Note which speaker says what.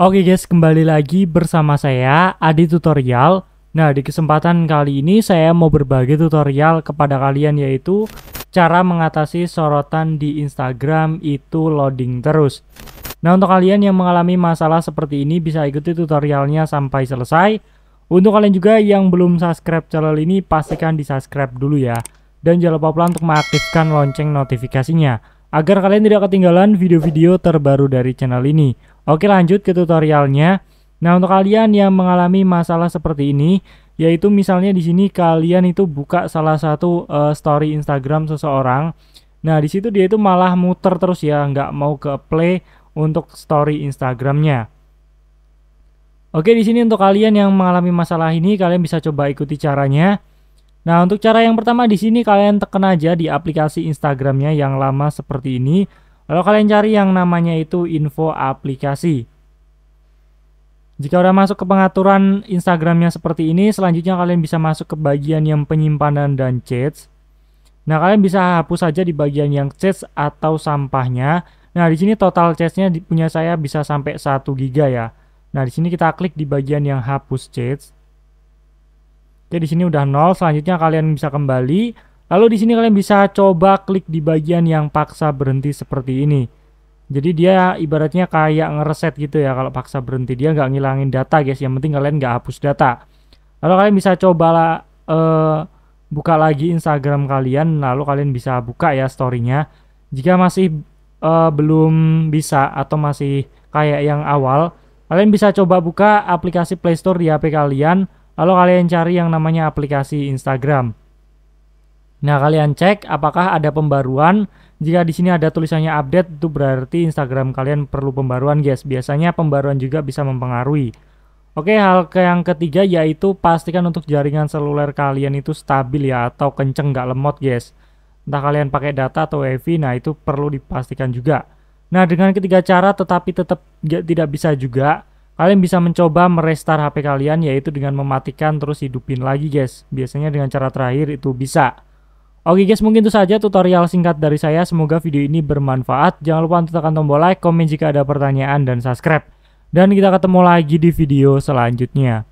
Speaker 1: Oke guys, kembali lagi bersama saya Adi Tutorial. Nah, di kesempatan kali ini saya mau berbagi tutorial kepada kalian yaitu cara mengatasi sorotan di Instagram itu loading terus. Nah, untuk kalian yang mengalami masalah seperti ini bisa ikuti tutorialnya sampai selesai. Untuk kalian juga yang belum subscribe channel ini pastikan di-subscribe dulu ya. Dan jangan lupa pula untuk mengaktifkan lonceng notifikasinya agar kalian tidak ketinggalan video-video terbaru dari channel ini. Oke lanjut ke tutorialnya. Nah untuk kalian yang mengalami masalah seperti ini, yaitu misalnya di sini kalian itu buka salah satu uh, story Instagram seseorang. Nah di situ dia itu malah muter terus ya, nggak mau ke play untuk story Instagramnya. Oke di sini untuk kalian yang mengalami masalah ini, kalian bisa coba ikuti caranya. Nah untuk cara yang pertama di sini kalian tekan aja di aplikasi Instagramnya yang lama seperti ini kalau kalian cari yang namanya itu info aplikasi. Jika udah masuk ke pengaturan Instagramnya seperti ini, selanjutnya kalian bisa masuk ke bagian yang penyimpanan dan chats. Nah, kalian bisa hapus saja di bagian yang chats atau sampahnya. Nah, di sini total chatsnya punya saya bisa sampai 1 GB ya. Nah, di sini kita klik di bagian yang hapus chats. Oke, di sini udah nol. Selanjutnya kalian bisa kembali Lalu di sini kalian bisa coba klik di bagian yang paksa berhenti seperti ini. Jadi dia ibaratnya kayak ngereset gitu ya kalau paksa berhenti dia nggak ngilangin data guys. Yang penting kalian nggak hapus data. Lalu kalian bisa coba uh, buka lagi Instagram kalian. Lalu kalian bisa buka ya storynya. Jika masih uh, belum bisa atau masih kayak yang awal, kalian bisa coba buka aplikasi Play Store di HP kalian. Lalu kalian cari yang namanya aplikasi Instagram. Nah, kalian cek apakah ada pembaruan. Jika di sini ada tulisannya update, itu berarti Instagram kalian perlu pembaruan, guys. Biasanya pembaruan juga bisa mempengaruhi. Oke, hal ke yang ketiga yaitu pastikan untuk jaringan seluler kalian itu stabil ya, atau kenceng nggak lemot, guys. Entah kalian pakai data atau wifi, e nah itu perlu dipastikan juga. Nah, dengan ketiga cara tetapi tetap tidak bisa juga, Kalian bisa mencoba merestart HP kalian yaitu dengan mematikan terus hidupin lagi guys. Biasanya dengan cara terakhir itu bisa. Oke guys, mungkin itu saja tutorial singkat dari saya. Semoga video ini bermanfaat. Jangan lupa untuk tekan tombol like, komen jika ada pertanyaan, dan subscribe. Dan kita ketemu lagi di video selanjutnya.